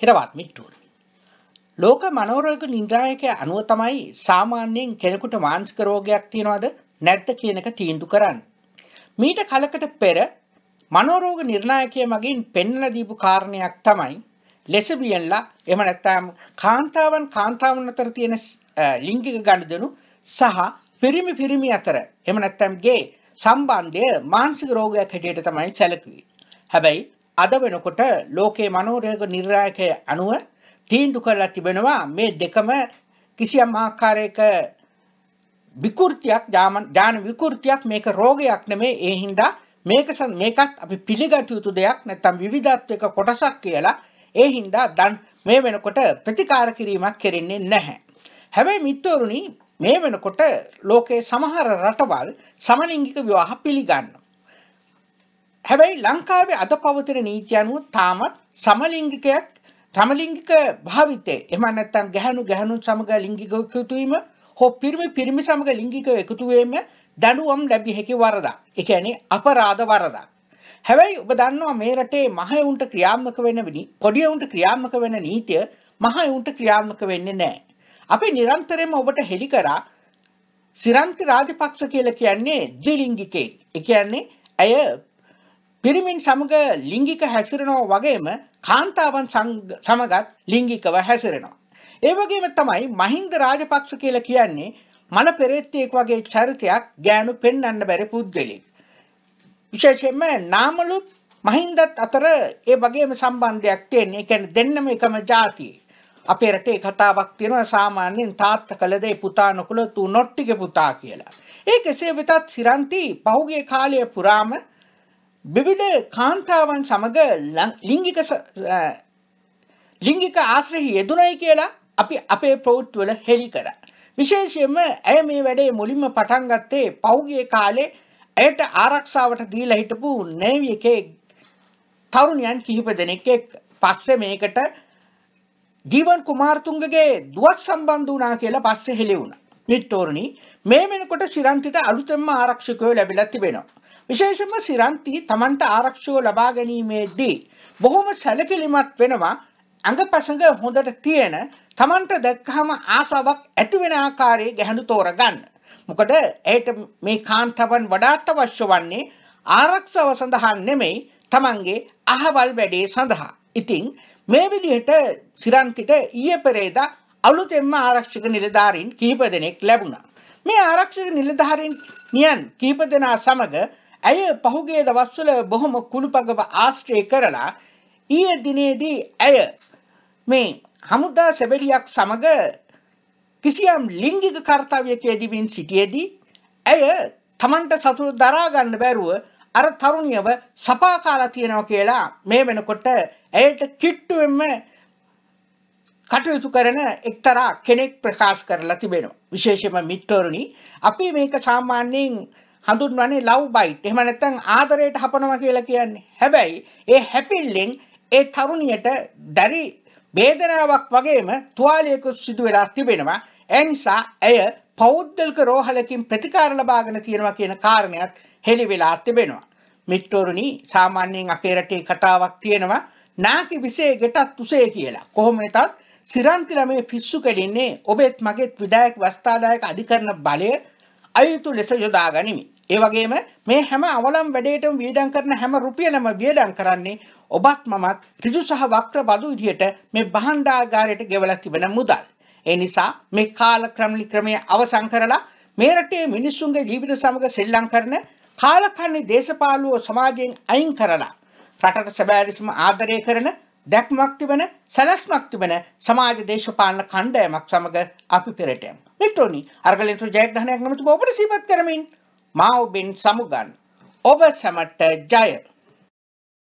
හෙරවත්මිට්ටුවන්. ලෝක මනෝරෝග නිර්ණායකය අනුව තමයි සාමාන්‍යයෙන් කෙනෙකුට මාංශික රෝගයක් තියෙනවද නැද්ද කියන එක තීන්දුව කරන්නේ. මීට කලකට පෙර මනෝරෝග නිර්ණායකය මගින් පෙන්වලා දීපු කාරණයක් තමයි ලෙස්බියන්ලා එහෙම නැත්නම් කාන්තාවන් කාන්තාවන් අතර තියෙන ලිංගික ගනුදෙනු සහ පිරිමි පිරිමි අතර එහෙම නැත්නම් ගේ සම්බන්ධය මානසික රෝගයක් හැටියට තමයි සැලකුවේ. හැබැයි අද වෙනකොට ලෝකයේ මනෝරයක නිර්ණායකය අනුව තීන්දු කරලා තිබෙනවා මේ දෙකම කිසියම් ආකාරයක විකෘතියක් ඥාන විකෘතියක් මේක රෝගයක් නෙමේ ඒ හින්දා මේක මේකත් අපි පිළිගත යුතු දෙයක් නැත්නම් විවිධත්වයක කොටසක් කියලා ඒ හින්දා දැන් මේ වෙනකොට ප්‍රතිකාර කිරීමක් කෙරෙන්නේ නැහැ. හැබැයි මිත්වරුනි මේ වෙනකොට ලෝකයේ සමහර රටවල් සමලිංගික විවාහ පිළිගන්නවා. හැබැයි ලංකාවේ අද පවතින නීති අනුව තාමත් සමලිංගිකයක් තමලිංගික භාවිතය එම නැත්තම් ගැහනු ගැහනුත් සමඟ ලිංගික එකතුවීම හෝ පිරිමි පිරිමි සමඟ ලිංගික එකතුවීම දැනුවම් ලැබි හැකි වරදා. එකනේ අපරාධ වරදා. හැබැයි ඔබ දන්නවා මේ රටේ මහයවුන්ට ක්‍රියාත්මක වෙන වෙනි පොඩියවුන්ට ක්‍රියාත්මක වෙන නීතිය මහයවුන්ට ක්‍රියාත්මක වෙන්නේ නැහැ. අපි නිරන්තරයෙන්ම ඔබට හෙලි කරා සිරන්ති රාජපක්ෂ කියලා කියන්නේ ද්විලිංගිකයෙක්. ඒ කියන්නේ ඇය පිරිමින් සමග ලිංගික හැසිරෙනවා වගේම කාන්තාවන් සමගත් ලිංගිකව හැසිරෙනවා. ඒ වගේම තමයි මහින්ද රාජපක්ෂ කියලා කියන්නේ මල පෙරේත්තයෙක් වගේ චරිතයක් ගෑනු පෙන්වන්න බැරි පුද්ගලෙක්. විශේෂයෙන්ම නාමලුත් මහින්දත් අතර ඒ වගේම සම්බන්ධයක් තියෙන. ඒ කියන්නේ දෙන්නම එකම જાතියේ. අපේ රටේ කතාවක් තියෙනවා සාමාන්‍යයෙන් තාත්ත කළ දේ පුතා නොකළ තුනොට්ටිගේ පුතා කියලා. ඒ කෙසේ වෙතත් සිරන්ති පහුගිය කාලය පුරාම විවිධ කාන්තාවන් සමග ලිංගික ලිංගික ආශ්‍රහි යෙදුණයි කියලා අපි අපේ ප්‍රෞත්වල හෙළි කර. විශේෂයෙන්ම ඇය මේ වැඩේ මුලින්ම පටන් ගත්තේ පෞගිය කාලේ ඇයට ආරක්ෂාවට දීලා හිටපු නේවි එකේ තරුණයන් කිහිප දෙනෙක් එක්ක. පස්සේ මේකට ජීවන් කුමාරතුංගගේ දුවත් සම්බන්ධ වුණා කියලා පස්සේ හෙළි වුණා. මිට්ටෝරණි මේ වෙනකොට සිරන්තිට අලුතෙන්ම ආරක්ෂකයෝ ලැබිලා තිබෙනවා. විශේෂම සිරන්ති තමන්ට ආරක්ෂුව ලබා ගැනීමේදී බොහොම සැලකිලිමත් වෙනවා ඇඟපසඟ හොඳට තියෙන තමන්ට දැක්කහම ආසාවක් ඇතිවෙන ආකාරයේ ගැහණු තෝරගන්න. මොකද ඇයට මේ කාන්තාවන් වඩාත් අවශ්‍ය වන්නේ ආරක්ෂාව සඳහා නෙමෙයි තමන්ගේ අහවල් වැඩේ සඳහා. ඉතින් මේ විදිහට සිරන්තිට ඊයේ පෙරේදා අලුතෙන්ම ආරක්ෂක නිලධාරීන් කිහිප දෙනෙක් ලැබුණා. මේ ආරක්ෂක නිලධාරීන් නියන් කීප දෙනා සමග ඇය පහුගේ දවස්වල බොහොම කුළුපගව ආශ්‍රය කරලා ඊය දිනේදී ඇය මේ හමුදා සැබෙලියක් සමග කිසියම් ලිංගික කර්තව්‍යකයේදීමින් සිටියේදී ඇය තමන්ට සතුට දරා ගන්න බැරුව අර තරුණියව සපා කාලා තියෙනවා කියලා මේ වෙනකොට ඇයට කිට්ටුවෙන්ම කටයුතු කරන එක්තරා කෙනෙක් ප්‍රකාශ කරලා තිබෙනවා විශේෂයෙන්ම මිත්‍රෝරුනි අපි මේක සාමාන්‍යයෙන් හඳුන්වන්නේ ලව් බයිට්. එහෙම නැත්නම් ආදරයට හපනවා කියලා කියන්නේ. හැබැයි ඒ හැපිල්ලෙන් ඒ තරුණියට දැරි වේදනාවක් වගේම තුවාලයක සිදු වෙලා තිබෙනවා. ඒ නිසා ඇය පෞද්ගලික රෝහලකින් ප්‍රතිකාර ලබාගෙන තියෙනවා කියන කාරණයක් හෙළි වෙලා තිබෙනවා. මිත්‍රෝරුනි සාමාන්‍යයෙන් අපේ රටේ කතාවක් තියෙනවා නාකි විසේ ගෙටත් උසේ කියලා. කොහොම වෙතත් සිරන්ති ළමේ පිස්සු කැඩින්නේ ඔබෙත් මගේත් විදායක වස්ථාදායක අධිකරණ බලය අයුතු ලෙස යොදා ගනිමි. ඒ වගේම මේ හැම අවලම් වැඩේටම වියදම් කරන හැම රුපියලම වියදම් කරන්නේ ඔබත් මමත් ඍජු සහ වක්‍ර බදු විදියට මේ භාණ්ඩාගාරයට ගෙවලා තිබෙන මුදල්. ඒ නිසා මේ කාලක්‍රමලි ක්‍රමයේ අවසන් කරලා මේ රටේ මිනිසුන්ගේ ජීවිත සමග සෙල්ලම් කරන කාලකන්ණි දේශපාලුවෝ සමාජයෙන් අයින් කරලා රටට සැබෑවිසම ආදරය කරන දැක්මක් තිබෙන සැලැස්මක් තිබෙන සමාජ දේශපාලන කණ්ඩායමක් සමග අපි පෙරට යමු. මෙට්ටෝනි අර්ගලෙන්තු ජයග්‍රහණයක් නමතු ඔබට සීපත් කරමින් මා ඔබෙන් සමුගන් ඔබ සැමට ජය